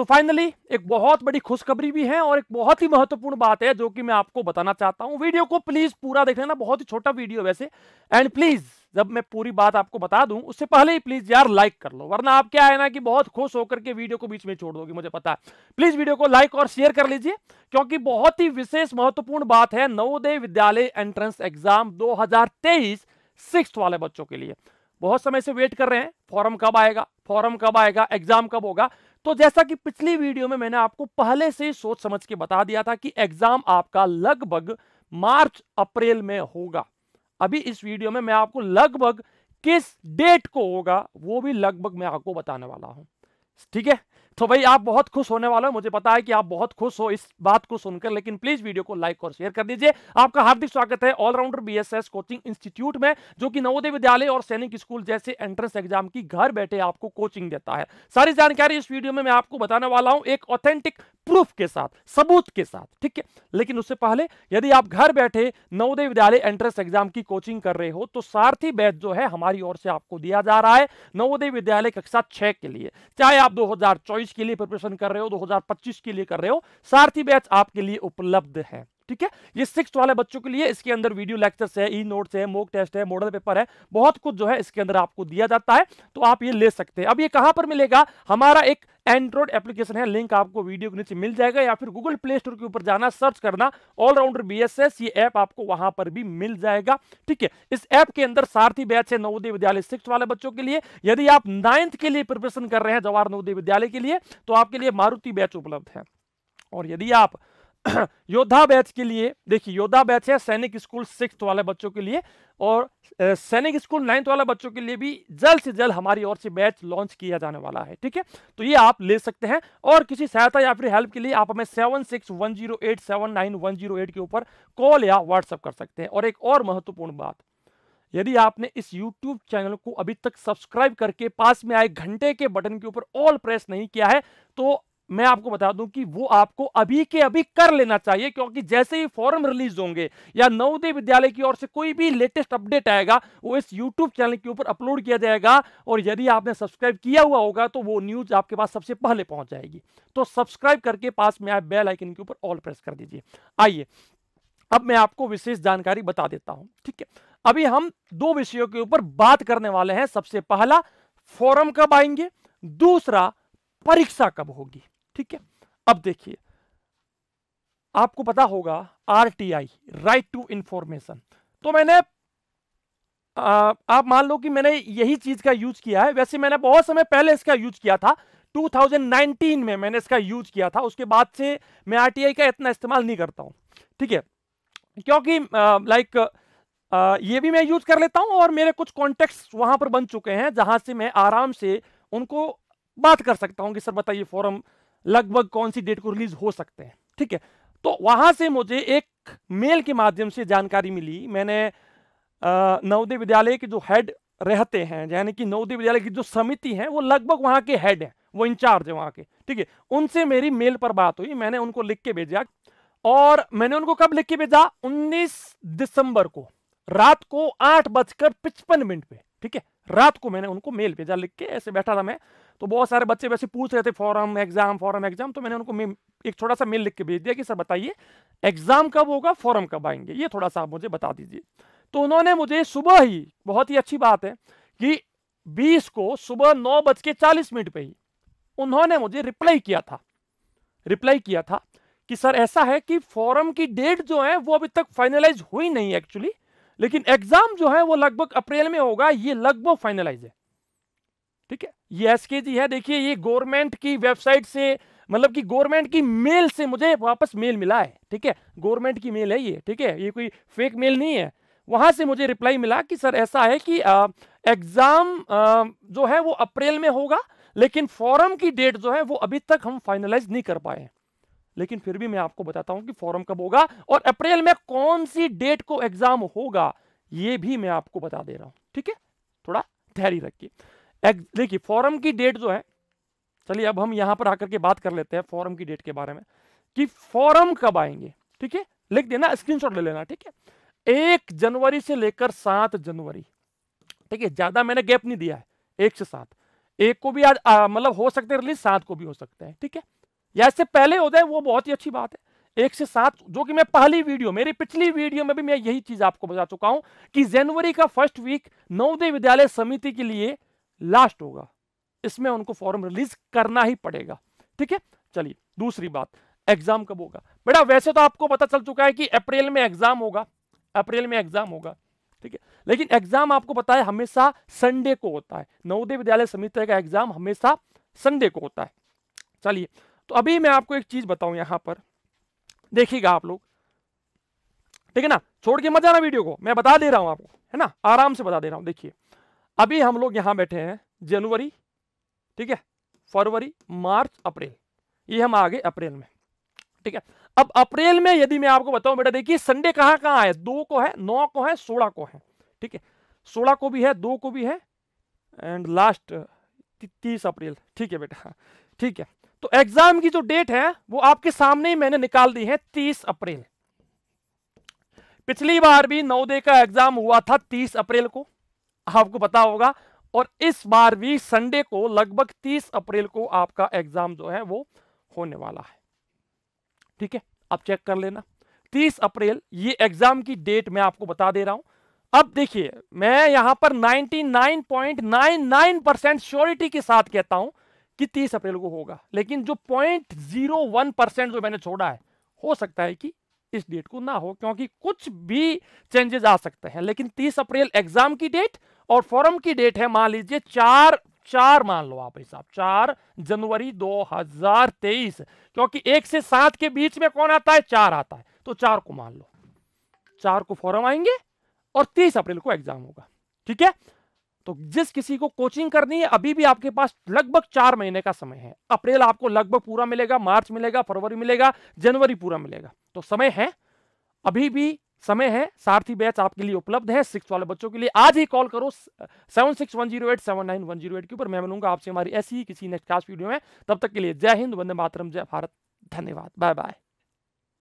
सो so finally एक बहुत बड़ी खुशखबरी भी है और एक बहुत ही महत्वपूर्ण बात है जो कि मैं आपको बताना चाहता हूं वीडियो को प्लीज पूरा देख लेना बहुत ही छोटा वीडियो वैसे एंड प्लीज जब मैं पूरी बात आपको बता दूं उससे पहले ही प्लीज यार लाइक कर लो वरना आप क्या है ना कि बहुत खुश होकर के वीडियो को बीच में छोड़ दोगे मुझे पता है प्लीज वीडियो को लाइक और शेयर कर लीजिए क्योंकि बहुत ही विशेष महत्वपूर्ण बात है नवोदय विद्यालय एंट्रेंस एग्जाम दो हजार वाले बच्चों के लिए बहुत समय से वेट कर रहे हैं फॉर्म कब आएगा फॉर्म कब आएगा एग्जाम कब होगा तो जैसा कि पिछली वीडियो में मैंने आपको पहले से ही सोच समझ के बता दिया था कि एग्जाम आपका लगभग मार्च अप्रैल में होगा अभी इस वीडियो में मैं आपको लगभग किस डेट को होगा वो भी लगभग मैं आपको बताने वाला हूं ठीक है तो भाई आप बहुत खुश होने वाले हो मुझे पता है कि आप बहुत खुश हो इस बात को सुनकर लेकिन प्लीज वीडियो को लाइक और शेयर कर दीजिए आपका हार्दिक स्वागत है ऑलराउंडर बीएसएस कोचिंग इंस्टीट्यूट में जो कि नवोदय विद्यालय और सैनिक स्कूल जैसे एंट्रेंस एग्जाम की घर बैठे आपको कोचिंग देता है सारी जानकारी इस वीडियो में मैं आपको बताने वाला हूं एक ऑथेंटिक प्रूफ के साथ सबूत के साथ ठीक है लेकिन उससे पहले यदि आप घर बैठे नवोदय विद्यालय एंट्रेंस एग्जाम की कोचिंग कर रहे हो तो सारथी बैच जो है हमारी ओर से आपको दिया जा रहा है नवोदय विद्यालय कक्षा छह के लिए चाहे आप दो के लिए प्रिपरेशन कर रहे हो 2025 के लिए कर रहे हो सारथी बैच आपके लिए उपलब्ध है ठीक है ये सिक्स वाले बच्चों के लिए इसके अंदर वीडियो लेक्चर्स है ई नोट्स है मोक टेस्ट है मॉडल पेपर है बहुत कुछ जो है इसके अंदर आपको दिया जाता है तो आप ये ले सकते हैं अब ये कहां पर मिलेगा हमारा एक एंड्रॉइड एप्लीकेशन है लिंक आपको वीडियो के नीचे मिल जाएगा या फिर गूगल प्ले स्टोर के ऊपर जाना सर्च करना ऑलराउंडर बीएसएस ये ऐप आपको वहां पर भी मिल जाएगा ठीक है इस ऐप के अंदर सारथी बैच है नवोदय विद्यालय सिक्स वाले बच्चों के लिए यदि आप नाइन्थ के लिए प्रिपरेशन कर रहे हैं जवाहर नवोदय विद्यालय के लिए तो आपके लिए मारुति बैच उपलब्ध है और यदि आप योद्धा बैच के लिए देखिए योद्धा बैच है सैनिक स्कूल सिक्स वाले बच्चों के लिए और सैनिक स्कूल नाइन्थ वाले बच्चों के लिए भी जल्द से जल्द हमारी ओर से बैच लॉन्च किया जाने वाला है ठीक है तो ये आप ले सकते हैं और किसी सहायता या फिर हेल्प के लिए आप हमें seven six one zero eight seven nine one zero eight के ऊपर कॉल या व्हाट्सअप कर सकते हैं और एक और महत्वपूर्ण बात यदि आपने इस यूट्यूब चैनल को अभी तक सब्सक्राइब करके पास में आए घंटे के बटन के ऊपर ऑल प्रेस नहीं किया है तो मैं आपको बता दूं कि वो आपको अभी के अभी कर लेना चाहिए क्योंकि जैसे ही फॉर्म रिलीज होंगे या नवोदय विद्यालय की ओर से कोई भी लेटेस्ट अपडेट आएगा वो इस यूट्यूब चैनल के ऊपर अपलोड किया जाएगा और यदि आपने सब्सक्राइब किया हुआ होगा तो वो न्यूज आपके पास सबसे पहले पहुंच जाएगी तो सब्सक्राइब करके पास में आए बेल आइकन के ऊपर ऑल प्रेस कर दीजिए आइए अब मैं आपको विशेष जानकारी बता देता हूं ठीक है अभी हम दो विषयों के ऊपर बात करने वाले हैं सबसे पहला फॉरम कब आएंगे दूसरा परीक्षा कब होगी ठीक है अब देखिए आपको पता होगा आरटीआई राइट टू इंफॉर्मेशन तो मैंने आ, आप मान लो कि मैंने यही चीज का यूज किया है वैसे मैंने बहुत समय पहले इसका यूज किया था 2019 में मैंने इसका यूज किया था उसके बाद से मैं आरटीआई का इतना इस्तेमाल नहीं करता हूं ठीक है क्योंकि लाइक ये भी मैं यूज कर लेता हूं और मेरे कुछ कॉन्टेक्ट वहां पर बन चुके हैं जहां से मैं आराम से उनको बात कर सकता हूं कि सर बताइए फॉरम लगभग कौन सी डेट को रिलीज हो सकते हैं ठीक है तो वहां से मुझे एक मेल के माध्यम से जानकारी मिली मैंने नवोदय विद्यालय के जो हेड रहते हैं यानी कि नवोदय विद्यालय की जो समिति है वो लगभग वहां के हेड हैं वो इंचार्ज है वहां के ठीक है उनसे मेरी मेल पर बात हुई मैंने उनको लिख के भेजा और मैंने उनको कब लिख के भेजा 19 दिसंबर को रात को आठ बजकर पिचपन मिनट पे ठीक है रात को मैंने उनको मेल भेजा लिख के ऐसे बैठा था मैं तो बहुत सारे बच्चे वैसे पूछ रहे थे फॉरम एग्जाम फॉरम एग्जाम तो मैंने उनको एक थोड़ा सा मेल लिख के भेज दिया कि सर बताइए एग्जाम कब होगा फॉरम कब आएंगे ये थोड़ा सा आप मुझे बता दीजिए तो उन्होंने मुझे सुबह ही बहुत ही अच्छी बात है कि बीस को सुबह नौ बज के चालीस मिनट पर ही उन्होंने मुझे रिप्लाई किया था रिप्लाई किया था कि सर ऐसा है कि फॉरम की डेट जो है वो अभी तक फाइनलाइज हुई नहीं एक्चुअली लेकिन एग्जाम जो है वो लगभग अप्रैल में होगा ये लगभग फाइनलाइज है ठीक है ये एस है देखिए ये गवर्नमेंट की वेबसाइट से मतलब कि गवर्नमेंट की मेल से मुझे वापस मेल मिला है ठीक है गवर्नमेंट की मेल है ये ठीक है ये कोई फेक मेल नहीं है वहां से मुझे रिप्लाई मिला कि सर ऐसा है कि एग्ज़ाम जो है वो अप्रैल में होगा लेकिन फॉरम की डेट जो है वो अभी तक हम फाइनलाइज नहीं कर पाए हैं लेकिन फिर भी मैं आपको बताता हूं कि फॉरम कब होगा और अप्रैल में कौन सी डेट को एग्जाम होगा ये भी मैं आपको बता दे रहा हूं ठीक है थोड़ा धैर्य रखिए देखिए फॉरम की डेट जो है चलिए अब हम यहां पर आकर के बात कर लेते हैं फॉरम की डेट के बारे में कि फॉरम कब आएंगे ठीक है लिख देना स्क्रीनशॉट ले लेना ठीक है एक जनवरी से लेकर सात जनवरी ठीक है ज्यादा मैंने गैप नहीं दिया है एक से सात एक को भी आज मतलब हो सकते हैं रिलीज सात को भी हो सकता है ठीक है या इससे पहले हो जाए वो बहुत ही अच्छी बात है एक से सात जो कि मैं पहली वीडियो मेरी पिछली वीडियो में भी मैं यही चीज आपको बता चुका हूं कि जनवरी का फर्स्ट वीक नवोदय विद्यालय समिति के लिए लास्ट होगा इसमें उनको फॉर्म रिलीज करना ही पड़ेगा ठीक है चलिए दूसरी बात एग्जाम कब होगा बेटा वैसे तो आपको पता चल चुका है कि अप्रैल में एग्जाम होगा अप्रैल में एग्जाम होगा ठीक है लेकिन एग्जाम आपको पता है हमेशा संडे को होता है नवोदय विद्यालय समिति का एग्जाम हमेशा संडे को होता है चलिए तो अभी मैं आपको एक चीज़ बताऊं यहां पर देखिएगा आप लोग ठीक है ना छोड़ के मत जाना वीडियो को मैं बता दे रहा हूं आपको है ना आराम से बता दे रहा हूं देखिए अभी हम लोग यहां बैठे हैं जनवरी ठीक है फरवरी मार्च अप्रैल ये हम आ गए अप्रैल में ठीक है अब अप्रैल में यदि मैं आपको बताऊं बेटा देखिए संडे कहाँ कहां है दो को है नौ को है सोलह को है ठीक है सोलह को भी है दो को भी है एंड लास्ट तीस अप्रैल ठीक है बेटा ठीक है तो एग्जाम की जो डेट है वो आपके सामने ही मैंने निकाल दी है तीस अप्रैल पिछली बार भी नौदे का एग्जाम हुआ था तीस अप्रैल को आपको पता होगा और इस बार भी संडे को लगभग तीस अप्रैल को आपका एग्जाम जो है वो होने वाला है ठीक है आप चेक कर लेना तीस अप्रैल ये एग्जाम की डेट मैं आपको बता दे रहा हूं अब देखिए मैं यहां पर 99.99 परसेंट श्योरिटी के साथ कहता हूं कि 30 अप्रैल को होगा लेकिन जो पॉइंट जीरो वन परसेंट जो मैंने छोड़ा है हो सकता है कि इस डेट को ना हो क्योंकि कुछ भी चेंजेस आ सकते हैं लेकिन 30 अप्रैल एग्जाम की डेट और फॉरम की डेट है मान लीजिए चार चार मान लो आप हिसाब चार जनवरी 2023 क्योंकि एक से सात के बीच में कौन आता है चार आता है तो चार को मान लो चार को फॉरम आएंगे और तीस अप्रैल को एग्जाम होगा ठीक है तो जिस किसी को कोचिंग करनी है अभी भी आपके पास लगभग चार महीने का समय है अप्रैल आपको लगभग पूरा मिलेगा मार्च मिलेगा फरवरी मिलेगा जनवरी पूरा मिलेगा तो समय है अभी भी समय है सारथी बैच आपके लिए उपलब्ध है सिक्स वाले बच्चों के लिए आज ही कॉल करो seven six one zero eight seven nine one zero eight के ऊपर मैं मिलूंगा आपसे हमारी ऐसी ही किसी नेक्स्ट क्लास वीडियो में तब तक के लिए जय हिंद वंदे मातरम जय भारत धन्यवाद बाय बाय